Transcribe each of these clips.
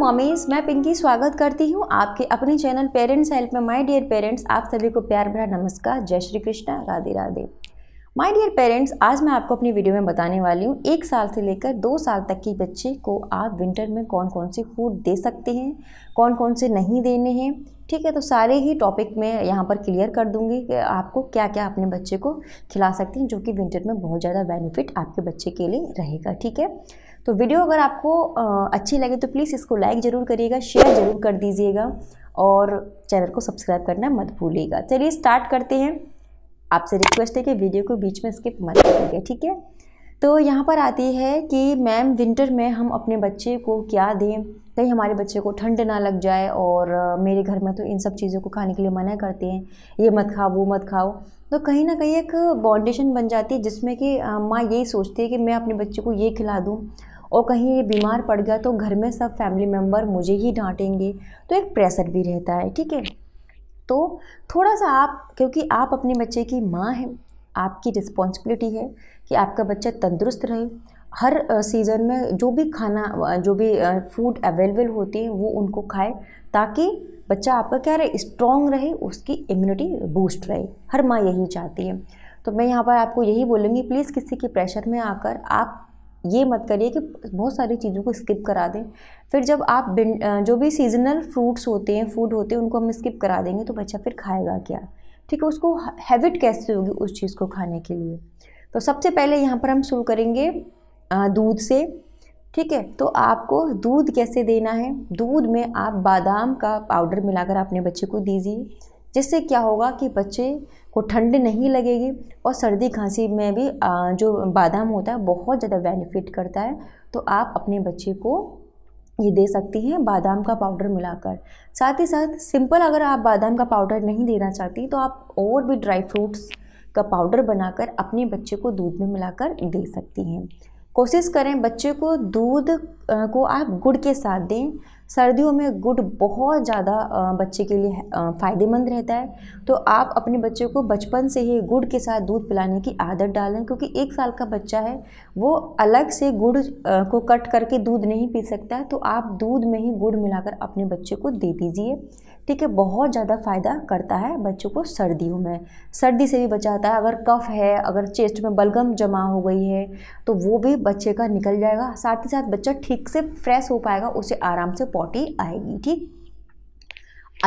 mommies मैं पिंकी स्वागत करती हूँ आपके अपने चैनल पेरेंट्स हेल्प में माय डियर पेरेंट्स आप सभी को प्यार भरा नमस्कार जय Shri Krishna Radhe Radhe my dear parents आज मैं आपको अपनी वीडियो में बताने वाली हूँ एक साल से लेकर दो साल तक की बच्चे को आप विंटर में कौन कौन से फूड दे सकते हैं कौन कौन से नहीं देने हैं ठीक है तो सारे ही टॉपिक मैं यहाँ पर क्लियर कर दूँगी कि आपको क्या क्या अपने बच्चे को खिला सकते हैं जो कि विंटर में बहुत ज़्यादा बेनिफिट आपके बच्चे के लिए रहेगा ठीक है तो वीडियो अगर आपको अच्छी लगे तो प्लीज़ इसको लाइक ज़रूर करिएगा शेयर ज़रूर कर दीजिएगा और चैनल को सब्सक्राइब करना मत भूलिएगा चलिए स्टार्ट करते हैं आपसे रिक्वेस्ट है कि वीडियो को बीच में स्किप मत करिएगा ठीक है तो यहाँ पर आती है कि मैम विंटर में हम अपने बच्चे को क्या दें कहीं हमारे बच्चे को ठंड ना लग जाए और मेरे घर में तो इन सब चीज़ों को खाने के लिए मना करते हैं ये मत खाओ वो मत खाओ तो कहीं ना कहीं एक बाउंडेशन बन जाती है जिसमें कि माँ यही सोचती है कि मैं अपने बच्चे को ये खिला दूँ और कहीं ये बीमार पड़ गया तो घर में सब फैमिली मेम्बर मुझे ही डांटेंगे तो एक प्रेशर भी रहता है ठीक है तो थोड़ा सा आप क्योंकि आप अपने बच्चे की माँ हैं आपकी रिस्पॉन्सिबिलिटी है कि आपका बच्चा तंदुरुस्त रहे हर सीज़न में जो भी खाना जो भी फूड अवेलेबल होती है वो उनको खाए ताकि बच्चा आपका क्या रहे स्ट्रॉन्ग रहे उसकी इम्यूनिटी बूस्ट रहे हर माँ यही चाहती है तो मैं यहाँ पर आपको यही बोलूँगी प्लीज़ किसी के प्रेशर में आकर आप ये मत करिए कि बहुत सारी चीज़ों को स्किप करा दें फिर जब आप जो भी सीजनल फ्रूट्स होते हैं फूड होते हैं उनको हम स्किप करा देंगे तो बच्चा फिर खाएगा क्या ठीक है उसको हैबिट कैसे होगी उस चीज़ को खाने के लिए तो सबसे पहले यहाँ पर हम शुरू करेंगे दूध से ठीक है तो आपको दूध कैसे देना है दूध में आप बादाम का पाउडर मिलाकर अपने बच्चे को दीजिए जिससे क्या होगा कि बच्चे को ठंड नहीं लगेगी और सर्दी खांसी में भी जो बादाम होता है बहुत ज़्यादा बेनिफिट करता है तो आप अपने बच्चे को ये दे सकती हैं बादाम का पाउडर मिलाकर साथ ही साथ सिंपल अगर आप बादाम का पाउडर नहीं देना चाहती तो आप और भी ड्राई फ्रूट्स का पाउडर बनाकर अपने बच्चे को दूध में मिलाकर दे सकती हैं कोशिश करें बच्चे को दूध को आप गुड़ के साथ दें सर्दियों में गुड़ बहुत ज़्यादा बच्चे के लिए फ़ायदेमंद रहता है तो आप अपने बच्चे को बचपन से ही गुड़ के साथ दूध पिलाने की आदत डालें क्योंकि एक साल का बच्चा है वो अलग से गुड़ को कट करके दूध नहीं पी सकता है तो आप दूध में ही गुड़ मिलाकर अपने बच्चे को दे दीजिए ठीक है बहुत ज़्यादा फ़ायदा करता है बच्चों को सर्दियों में सर्दी से भी बचाता है अगर कफ है अगर चेस्ट में बलगम जमा हो गई है तो वो भी बच्चे का निकल जाएगा साथ ही साथ बच्चा ठीक से फ्रेश हो पाएगा उसे आराम से फोर्टी आएगी ठीक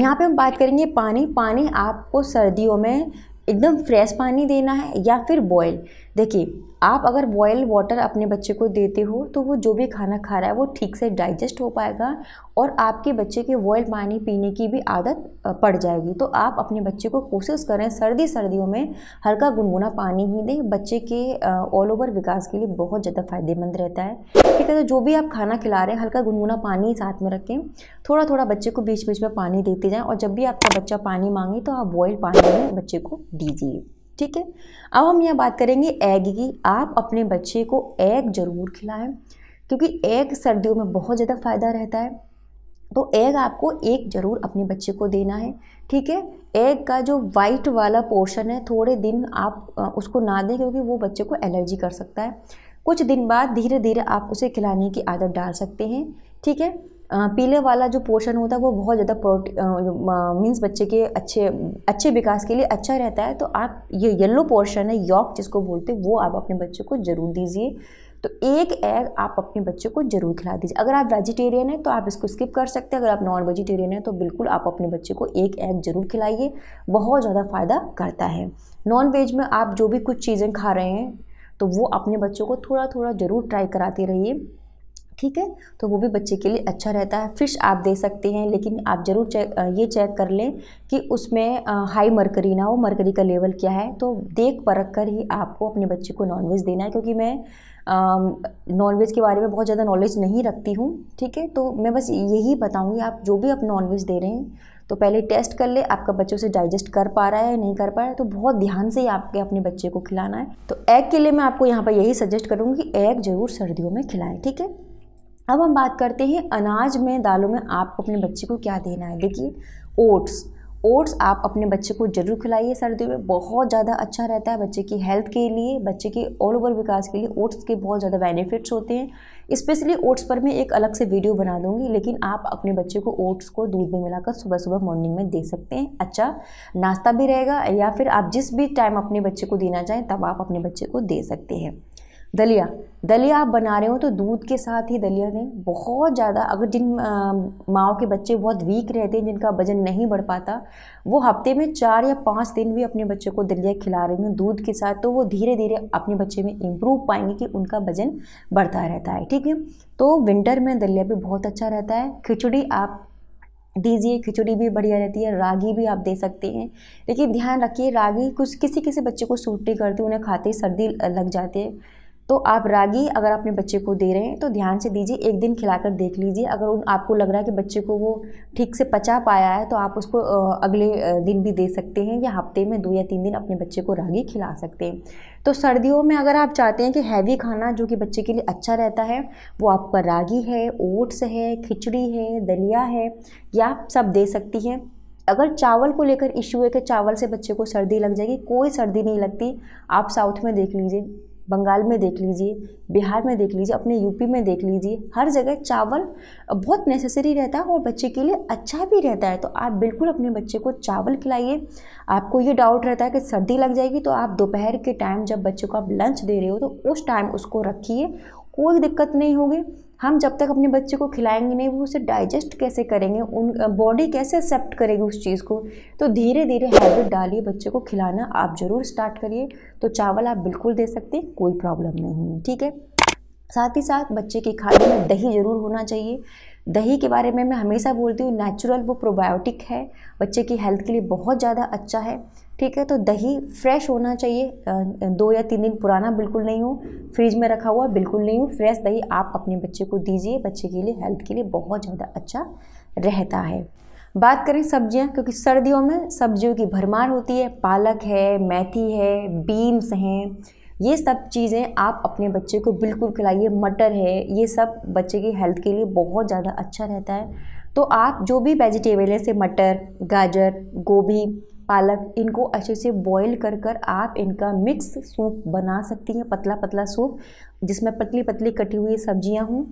यहाँ पे हम बात करेंगे पानी पानी आपको सर्दियों में एकदम फ्रेश पानी देना है या फिर बॉयल देखिए आप अगर बॉयल वाटर अपने बच्चे को देते हो तो वो जो भी खाना खा रहा है वो ठीक से डाइजेस्ट हो पाएगा और आपके बच्चे के बॉयल पानी पीने की भी आदत पड़ जाएगी तो आप अपने बच्चे को कोशिश करें सर्दी सर्दियों में हल्का गुनगुना पानी ही दें बच्चे के ऑल ओवर विकास के लिए बहुत ज़्यादा फायदेमंद रहता है ठीक है तो जो भी आप खाना खिला रहे हैं हल्का गुनगुना पानी साथ में रखें थोड़ा थोड़ा बच्चे को बीच बीच में पानी देते जाएँ और जब भी आपका बच्चा पानी मांगे तो आप बॉयल पानी में बच्चे को दीजिए ठीक है अब हम यह बात करेंगे एग की आप अपने बच्चे को एग ज़रूर खिलाएं क्योंकि एग सर्दियों में बहुत ज़्यादा फ़ायदा रहता है तो एग आपको एक ज़रूर अपने बच्चे को देना है ठीक है एग का जो वाइट वाला पोर्शन है थोड़े दिन आप उसको ना दें क्योंकि वो बच्चे को एलर्जी कर सकता है कुछ दिन बाद धीरे धीरे आप उसे खिलाने की आदत डाल सकते हैं ठीक है पीले वाला जो पोर्शन होता है वो बहुत ज़्यादा प्रोटी मीन्स बच्चे के अच्छे अच्छे विकास के लिए अच्छा रहता है तो आप ये येलो पोर्शन है यॉक जिसको बोलते हैं वो आप अपने बच्चे को ज़रूर दीजिए तो एक एग आप अपने बच्चे को जरूर खिला दीजिए अगर आप वेजिटेरियन हैं तो आप इसको स्किप कर सकते हैं अगर आप नॉन वेजिटेरियन हैं तो बिल्कुल आप अपने बच्चे को एक एग जरूर खिलाइए बहुत ज़्यादा फ़ायदा करता है नॉन वेज में आप जो भी कुछ चीज़ें खा रहे हैं तो वो अपने बच्चों को थोड़ा थोड़ा ज़रूर ट्राई कराते रहिए ठीक है तो वो भी बच्चे के लिए अच्छा रहता है फिश आप दे सकते हैं लेकिन आप ज़रूर चेक ये चेक कर लें कि उसमें हाई मरकरी ना हो मरकरी का लेवल क्या है तो देख परख कर ही आपको अपने बच्चे को नॉनवेज देना है क्योंकि मैं नॉनवेज के बारे में बहुत ज़्यादा नॉलेज नहीं रखती हूँ ठीक है तो मैं बस यही बताऊँगी आप जो भी आप नॉनवेज दे रहे हैं तो पहले टेस्ट कर ले आपका बच्चे उसे डाइजेस्ट कर पा रहा है या नहीं कर पा रहा है तो बहुत ध्यान से ही आपके अपने बच्चे को खिलाना है तो एग के लिए मैं आपको यहाँ पर यही सजेस्ट करूँगी एग ज़रूर सर्दियों में खिलाएं ठीक है अब हम बात करते हैं अनाज में दालों में आपको अपने बच्चे को क्या देना है देखिए ओट्स ओट्स आप अपने बच्चे को जरूर खिलाइए सर्दियों में बहुत ज़्यादा अच्छा रहता है बच्चे की हेल्थ के लिए बच्चे के ऑल ओवर विकास के लिए ओट्स के बहुत ज़्यादा बेनिफिट्स होते हैं स्पेशली ओट्स पर मैं एक अलग से वीडियो बना दूंगी लेकिन आप अपने बच्चे को ओट्स को दूध में मिलाकर सुबह सुबह मॉर्निंग में दे सकते हैं अच्छा नाश्ता भी रहेगा या फिर आप जिस भी टाइम अपने बच्चे को देना चाहें तब आप अपने बच्चे को दे सकते हैं दलिया दलिया आप बना रहे हो तो दूध के साथ ही दलिया दें बहुत ज़्यादा अगर जिन माओ के बच्चे बहुत वीक रहते हैं जिनका वजन नहीं बढ़ पाता वो हफ्ते में चार या पाँच दिन भी अपने बच्चे को दलिया खिला रही हैं दूध के साथ तो वो धीरे धीरे अपने बच्चे में इम्प्रूव पाएंगे कि उनका वजन बढ़ता रहता है ठीक है तो विंटर में दलिया भी बहुत अच्छा रहता है खिचड़ी आप दीजिए खिचड़ी भी बढ़िया रहती है रागी भी आप दे सकते हैं लेकिन ध्यान रखिए रागी कुछ किसी किसी बच्चे को सूट नहीं करती उन्हें खाते सर्दी लग जाती है तो आप रागी अगर अपने बच्चे को दे रहे हैं तो ध्यान से दीजिए एक दिन खिलाकर देख लीजिए अगर उन आपको लग रहा है कि बच्चे को वो ठीक से पचा पाया है तो आप उसको अगले दिन भी दे सकते हैं या हफ्ते में दो या तीन दिन अपने बच्चे को रागी खिला सकते हैं तो सर्दियों में अगर आप चाहते हैं कि हैवी खाना जो कि बच्चे के लिए अच्छा रहता है वो आपका रागी है ओट्स है खिचड़ी है दलिया है या आप सब दे सकती हैं अगर चावल को लेकर इश्यू है कि चावल से बच्चे को सर्दी लग जाएगी कोई सर्दी नहीं लगती आप साउथ में देख लीजिए बंगाल में देख लीजिए बिहार में देख लीजिए अपने यूपी में देख लीजिए हर जगह चावल बहुत नेसेसरी रहता है और बच्चे के लिए अच्छा भी रहता है तो आप बिल्कुल अपने बच्चे को चावल खिलाइए आपको ये डाउट रहता है कि सर्दी लग जाएगी तो आप दोपहर के टाइम जब बच्चे को आप लंच दे रहे हो तो उस टाइम उसको रखिए कोई दिक्कत नहीं होगी हम जब तक अपने बच्चे को खिलाएंगे नहीं वो उसे डाइजेस्ट कैसे करेंगे उन बॉडी कैसे एक्सेप्ट करेगी उस चीज़ को तो धीरे धीरे हैबिट डालिए बच्चे को खिलाना आप ज़रूर स्टार्ट करिए तो चावल आप बिल्कुल दे सकते हैं कोई प्रॉब्लम नहीं है ठीक है साथ ही साथ बच्चे की खाने में दही ज़रूर होना चाहिए दही के बारे में मैं हमेशा बोलती हूँ नेचुरल वो प्रोबायोटिक है बच्चे की हेल्थ के लिए बहुत ज़्यादा अच्छा है ठीक है तो दही फ्रेश होना चाहिए दो या तीन दिन पुराना बिल्कुल नहीं हो फ्रिज में रखा हुआ बिल्कुल नहीं हो फ्रेश दही आप अपने बच्चे को दीजिए बच्चे के लिए हेल्थ के लिए बहुत ज़्यादा अच्छा रहता है बात करें सब्जियां क्योंकि सर्दियों में सब्जियों की भरमार होती है पालक है मेथी है बीन्स हैं ये सब चीज़ें आप अपने बच्चे को बिल्कुल खिलाइए मटर है ये सब बच्चे की हेल्थ के लिए बहुत ज़्यादा अच्छा रहता है तो आप जो भी वेजिटेबल है जैसे मटर गाजर गोभी पालक इनको अच्छे से बॉईल कर कर आप इनका मिक्स सूप बना सकती हैं पतला पतला सूप जिसमें पतली पतली कटी हुई सब्जियां हों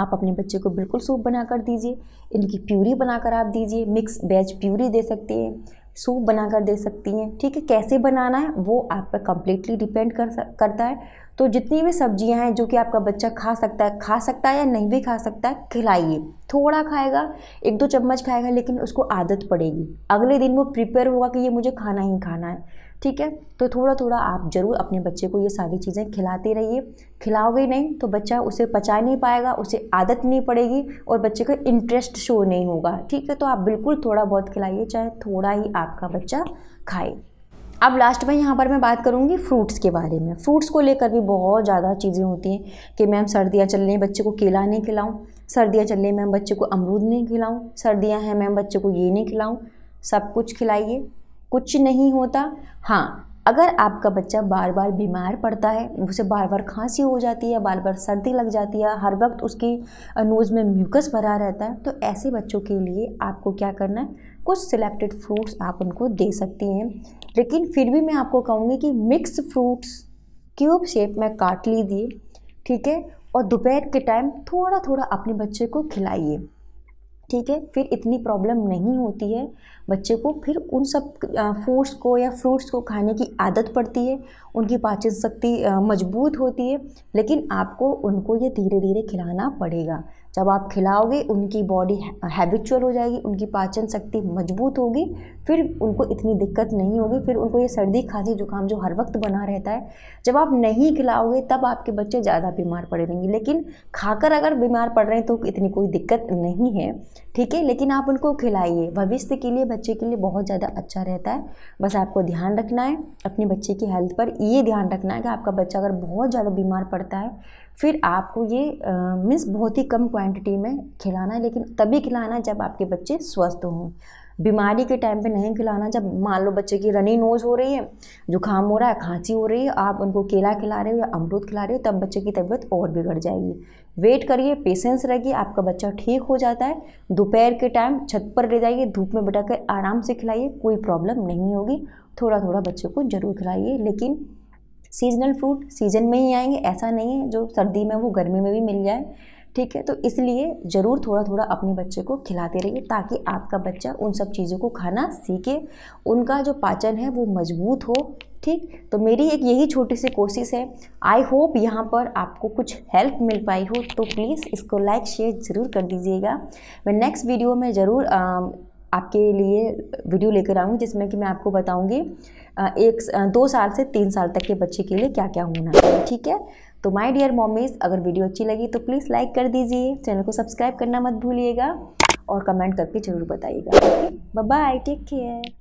आप अपने बच्चे को बिल्कुल सूप बना कर दीजिए इनकी प्यूरी बना कर आप दीजिए मिक्स वेज प्यूरी दे सकती हैं सूप बना कर दे सकती हैं ठीक है कैसे बनाना है वो आप पर कम्प्लीटली डिपेंड कर करता है तो जितनी भी सब्जियां हैं जो कि आपका बच्चा खा सकता है खा सकता है या नहीं भी खा सकता है खिलाइए थोड़ा खाएगा एक दो चम्मच खाएगा लेकिन उसको आदत पड़ेगी अगले दिन वो प्रिपेयर होगा कि ये मुझे खाना ही खाना है ठीक है तो थोड़ा थोड़ा आप ज़रूर अपने बच्चे को ये सारी चीज़ें खिलाते रहिए खिलाओगे नहीं तो बच्चा उसे पचा नहीं पाएगा उसे आदत नहीं पड़ेगी और बच्चे का इंटरेस्ट शो नहीं होगा ठीक है तो आप बिल्कुल थोड़ा बहुत खिलाइए चाहे थोड़ा ही आपका बच्चा खाए अब लास्ट में यहाँ पर मैं बात करूँगी फ्रूट्स के बारे में फ्रूट्स को लेकर भी बहुत ज़्यादा चीज़ें होती हैं कि मैम सर्दियाँ चल रही हैं बच्चे को केला नहीं खिलाऊँ सर्दियाँ चल रही हैं मैम बच्चे को अमरूद नहीं खिलाऊँ सर्दियाँ हैं मैम बच्चे को ये नहीं खिलाऊँ सब कुछ खिलाइए कुछ नहीं होता हाँ अगर आपका बच्चा बार बार बीमार पड़ता है उसे बार बार खांसी हो जाती है बार बार सर्दी लग जाती है हर वक्त उसकी नोज़ में म्यूकस भरा रहता है तो ऐसे बच्चों के लिए आपको क्या करना है कुछ सिलेक्टेड फ्रूट्स आप उनको दे सकती हैं लेकिन फिर भी मैं आपको कहूँगी कि मिक्स फ्रूट्स क्यूब शेप में काट लीजिए ठीक है और दोपहर के टाइम थोड़ा थोड़ा अपने बच्चे को खिलाइए ठीक है फिर इतनी प्रॉब्लम नहीं होती है बच्चे को फिर उन सब फूड्स को या फ्रूट्स को खाने की आदत पड़ती है उनकी पाचन शक्ति मजबूत होती है लेकिन आपको उनको ये धीरे धीरे खिलाना पड़ेगा जब आप खिलाओगे उनकी बॉडी हैबिचुअल हो जाएगी उनकी पाचन शक्ति मजबूत होगी फिर उनको इतनी दिक्कत नहीं होगी फिर उनको ये सर्दी खांसी जुकाम जो हर वक्त बना रहता है जब आप नहीं खिलाओगे तब आपके बच्चे ज़्यादा बीमार पड़े रहेंगे लेकिन खाकर अगर बीमार पड़ रहे हैं तो इतनी कोई दिक्कत नहीं है ठीक है लेकिन आप उनको खिलाइए भविष्य के लिए बच्चे के लिए बहुत ज़्यादा अच्छा रहता है बस आपको ध्यान रखना है अपने बच्चे की हेल्थ पर ये ध्यान रखना है कि आपका बच्चा अगर बहुत ज़्यादा बीमार पड़ता है फिर आपको ये मीन्स बहुत ही कम क्वांटिटी में खिलाना है लेकिन तभी खिलाना जब आपके बच्चे स्वस्थ हों बीमारी के टाइम पे नहीं खिलाना जब मान लो बच्चे की रनिंग नोज हो रही है जुकाम हो रहा है खांसी हो रही है आप उनको केला खिला रहे हो या अमरूद खिला रहे हो तब बच्चे की तबीयत और बिगड़ जाएगी वेट करिए पेशेंस रखिए आपका बच्चा ठीक हो जाता है दोपहर के टाइम छत पर ले जाइए धूप में बैठा कर आराम से खिलाइए कोई प्रॉब्लम नहीं होगी थोड़ा थोड़ा बच्चे को ज़रूर खिलाइए लेकिन सीजनल फ्रूट सीजन में ही आएंगे ऐसा नहीं है जो सर्दी में वो गर्मी में भी मिल जाए ठीक है तो इसलिए ज़रूर थोड़ा थोड़ा अपने बच्चे को खिलाते रहिए ताकि आपका बच्चा उन सब चीज़ों को खाना सीखे उनका जो पाचन है वो मजबूत हो ठीक तो मेरी एक यही छोटी सी कोशिश है आई होप यहाँ पर आपको कुछ हेल्प मिल पाई हो तो प्लीज़ इसको लाइक शेयर ज़रूर कर दीजिएगा मैं नेक्स्ट वीडियो में ज़रूर आपके लिए वीडियो लेकर आऊँगी जिसमें कि मैं आपको बताऊँगी एक दो साल से तीन साल तक के बच्चे के लिए क्या क्या होना है ठीक है तो माय डियर मॉमीज़ अगर वीडियो अच्छी लगी तो प्लीज़ लाइक कर दीजिए चैनल को सब्सक्राइब करना मत भूलिएगा और कमेंट करके ज़रूर बताइएगा ओके बाय टेक केयर